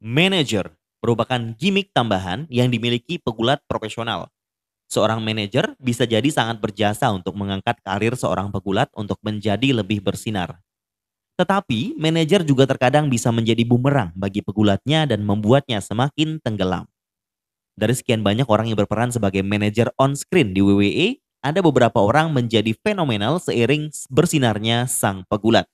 Manager merupakan gimmick tambahan yang dimiliki pegulat profesional. Seorang manajer bisa jadi sangat berjasa untuk mengangkat karir seorang pegulat untuk menjadi lebih bersinar. Tetapi, manajer juga terkadang bisa menjadi bumerang bagi pegulatnya dan membuatnya semakin tenggelam. Dari sekian banyak orang yang berperan sebagai manajer on screen di WWE, ada beberapa orang menjadi fenomenal seiring bersinarnya sang pegulat.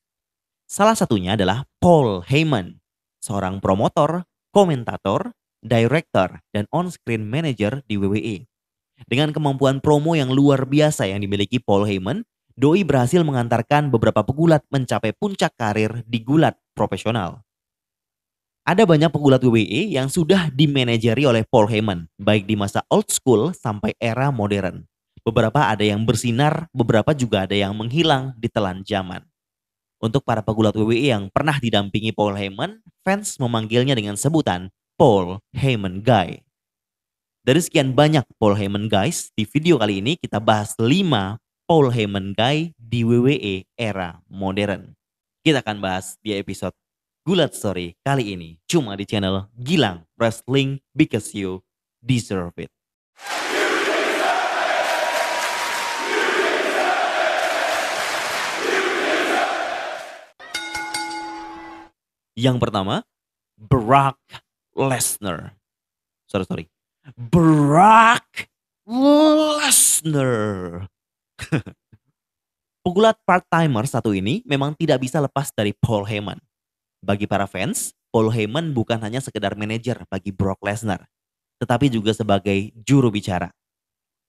Salah satunya adalah Paul Heyman seorang promotor, komentator, director, dan on-screen manager di WWE. Dengan kemampuan promo yang luar biasa yang dimiliki Paul Heyman, Doi berhasil mengantarkan beberapa pegulat mencapai puncak karir di gulat profesional. Ada banyak pegulat WWE yang sudah dimanajeri oleh Paul Heyman, baik di masa old school sampai era modern. Beberapa ada yang bersinar, beberapa juga ada yang menghilang di telan zaman. Untuk para pegulat WWE yang pernah didampingi Paul Heyman, fans memanggilnya dengan sebutan Paul Heyman Guy. Dari sekian banyak Paul Heyman guys, di video kali ini kita bahas 5 Paul Heyman guy di WWE era modern. Kita akan bahas di episode Gulat Story kali ini cuma di channel Gilang Wrestling Because You Deserve It. Yang pertama, Brock Lesnar. Sorry, sorry. Brock Lesnar. Pegulat part-timer satu ini memang tidak bisa lepas dari Paul Heyman. Bagi para fans, Paul Heyman bukan hanya sekedar manajer bagi Brock Lesnar, tetapi juga sebagai juru bicara.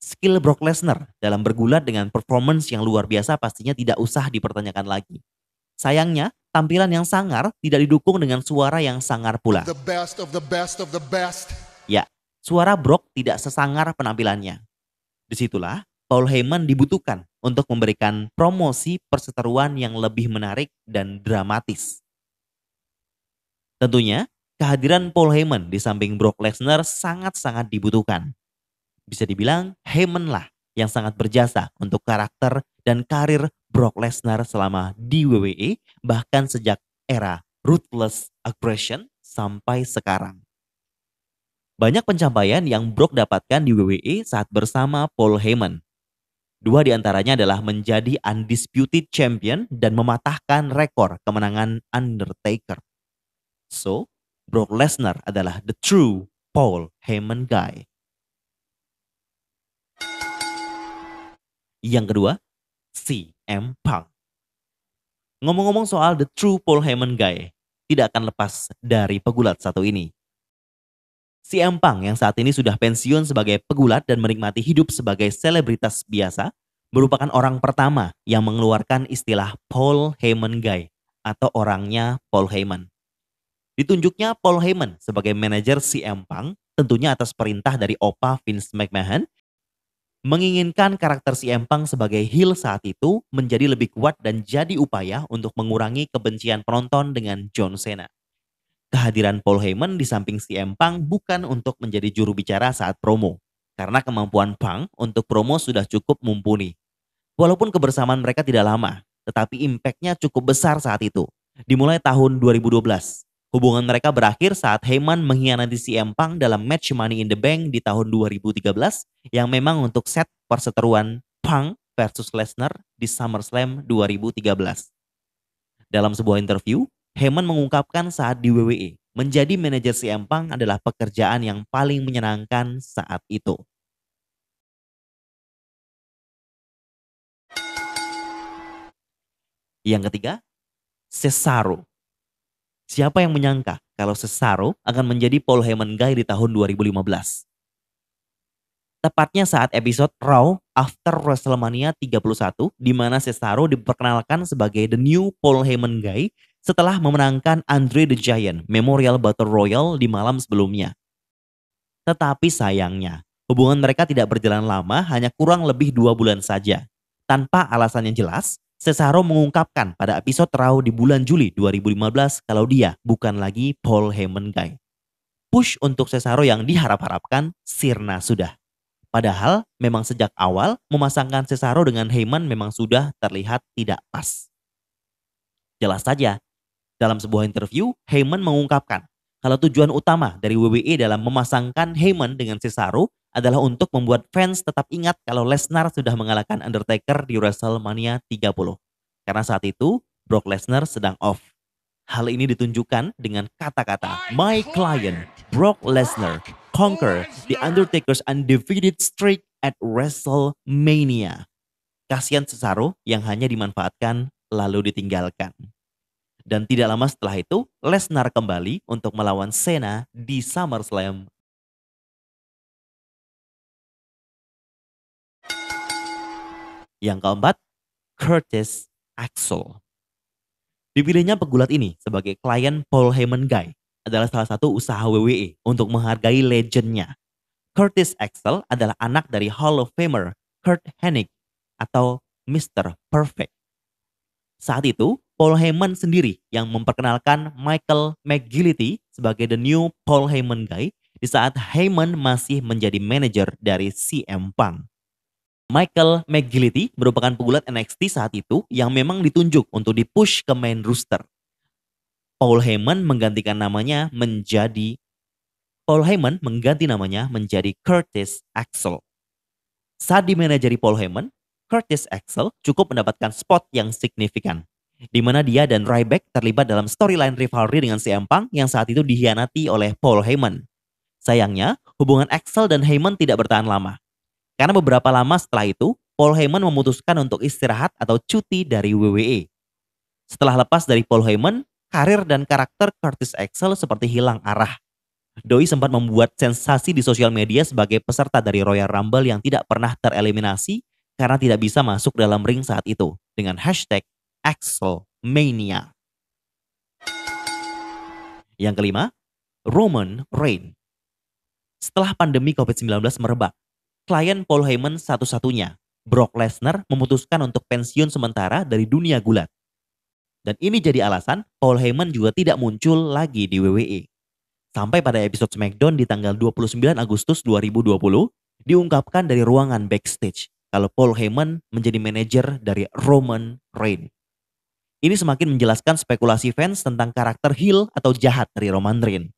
Skill Brock Lesnar dalam bergulat dengan performance yang luar biasa pastinya tidak usah dipertanyakan lagi. Sayangnya, tampilan yang sangar tidak didukung dengan suara yang sangar pula. The best of the best of the best. Ya, suara Brock tidak sesangar penampilannya. Disitulah Paul Heyman dibutuhkan untuk memberikan promosi perseteruan yang lebih menarik dan dramatis. Tentunya, kehadiran Paul Heyman di samping Brock Lesnar sangat-sangat dibutuhkan. Bisa dibilang Heyman lah yang sangat berjasa untuk karakter dan karir Brock Lesnar selama di WWE bahkan sejak era Ruthless Aggression sampai sekarang. Banyak pencapaian yang Brock dapatkan di WWE saat bersama Paul Heyman. Dua di antaranya adalah menjadi Undisputed Champion dan mematahkan rekor kemenangan Undertaker. So, Brock Lesnar adalah the true Paul Heyman guy. Yang kedua, C. Empang. Ngomong-ngomong soal The True Paul Heyman Guy, tidak akan lepas dari pegulat satu ini. Si Empang yang saat ini sudah pensiun sebagai pegulat dan menikmati hidup sebagai selebritas biasa, merupakan orang pertama yang mengeluarkan istilah Paul Heyman Guy atau orangnya Paul Heyman. Ditunjuknya Paul Heyman sebagai manajer si Empang, tentunya atas perintah dari Opa Vince McMahon menginginkan karakter si Empang sebagai heel saat itu menjadi lebih kuat dan jadi upaya untuk mengurangi kebencian penonton dengan John Cena. Kehadiran Paul Heyman di samping si Empang bukan untuk menjadi juru bicara saat promo, karena kemampuan Pang untuk promo sudah cukup mumpuni. Walaupun kebersamaan mereka tidak lama, tetapi impactnya cukup besar saat itu, dimulai tahun 2012 Hubungan mereka berakhir saat Heyman mengkhianati si Empang dalam match Money in the Bank di tahun 2013 yang memang untuk set perseteruan Punk versus Lesnar di SummerSlam 2013. Dalam sebuah interview, Heyman mengungkapkan saat di WWE, menjadi manajer si Empang adalah pekerjaan yang paling menyenangkan saat itu. Yang ketiga, Cesaro. Siapa yang menyangka kalau Cesaro akan menjadi Paul Heyman Guy di tahun 2015? Tepatnya saat episode Raw After WrestleMania 31 di mana Cesaro diperkenalkan sebagai The New Paul Heyman Guy setelah memenangkan Andre the Giant Memorial Battle Royal di malam sebelumnya. Tetapi sayangnya, hubungan mereka tidak berjalan lama hanya kurang lebih dua bulan saja. Tanpa alasan yang jelas, Cesaro mengungkapkan pada episode Raw di bulan Juli 2015 kalau dia bukan lagi Paul Heyman guy. Push untuk Cesaro yang diharap-harapkan sirna sudah. Padahal memang sejak awal memasangkan Cesaro dengan Heyman memang sudah terlihat tidak pas. Jelas saja, dalam sebuah interview, Heyman mengungkapkan kalau tujuan utama dari WWE dalam memasangkan Heyman dengan Cesaro adalah untuk membuat fans tetap ingat kalau Lesnar sudah mengalahkan Undertaker di WrestleMania 30. Karena saat itu Brock Lesnar sedang off. Hal ini ditunjukkan dengan kata-kata My client Brock Lesnar conquer the Undertaker's undefeated streak at WrestleMania. Kasihan Cesaro yang hanya dimanfaatkan lalu ditinggalkan. Dan tidak lama setelah itu, Lesnar kembali untuk melawan Cena di SummerSlam Yang keempat, Curtis Axel. Dipilihnya pegulat ini sebagai klien Paul Heyman Guy adalah salah satu usaha WWE untuk menghargai legendnya. Curtis Axel adalah anak dari Hall of Famer Kurt Hennig atau Mr. Perfect. Saat itu, Paul Heyman sendiri yang memperkenalkan Michael McGillity sebagai the new Paul Heyman Guy di saat Heyman masih menjadi manajer dari CM Punk. Michael McGillity merupakan pegulat NXT saat itu yang memang ditunjuk untuk dipush ke main roster. Paul Heyman menggantikan namanya menjadi Paul Heyman mengganti namanya menjadi Curtis Axel. Saat dimanajeri Paul Heyman, Curtis Axel cukup mendapatkan spot yang signifikan, di mana dia dan Ryback terlibat dalam storyline rivalry dengan si Empang yang saat itu dihianati oleh Paul Heyman. Sayangnya, hubungan Axel dan Heyman tidak bertahan lama. Karena beberapa lama setelah itu, Paul Heyman memutuskan untuk istirahat atau cuti dari WWE. Setelah lepas dari Paul Heyman, karir dan karakter Curtis Axel seperti hilang arah. Doi sempat membuat sensasi di sosial media sebagai peserta dari Royal Rumble yang tidak pernah tereliminasi karena tidak bisa masuk dalam ring saat itu dengan hashtag Axelmania. Yang kelima, Roman Reign. Setelah pandemi COVID-19 merebak, klien Paul Heyman satu-satunya, Brock Lesnar memutuskan untuk pensiun sementara dari dunia gulat. Dan ini jadi alasan Paul Heyman juga tidak muncul lagi di WWE. Sampai pada episode SmackDown di tanggal 29 Agustus 2020, diungkapkan dari ruangan backstage kalau Paul Heyman menjadi manajer dari Roman Reigns. Ini semakin menjelaskan spekulasi fans tentang karakter heel atau jahat dari Roman Reigns.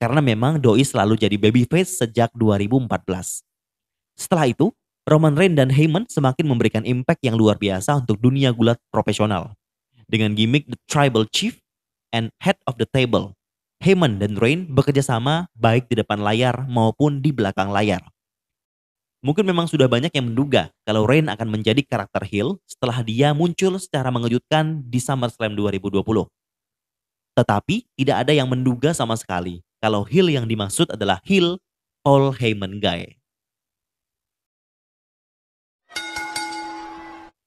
Karena memang Doi selalu jadi babyface sejak 2014. Setelah itu, Roman Reigns dan Heyman semakin memberikan impact yang luar biasa untuk dunia gulat profesional. Dengan gimmick The Tribal Chief and Head of the Table, Heyman dan Reigns bekerja sama baik di depan layar maupun di belakang layar. Mungkin memang sudah banyak yang menduga kalau Reigns akan menjadi karakter heel setelah dia muncul secara mengejutkan di SummerSlam 2020. Tetapi tidak ada yang menduga sama sekali kalau heel yang dimaksud adalah heel Paul Heyman Guy.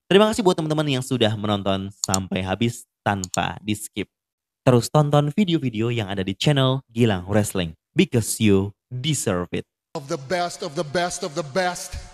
Terima kasih buat teman-teman yang sudah menonton sampai habis tanpa di skip. Terus tonton video-video yang ada di channel Gilang Wrestling because you deserve it. Of the best of the best of the best.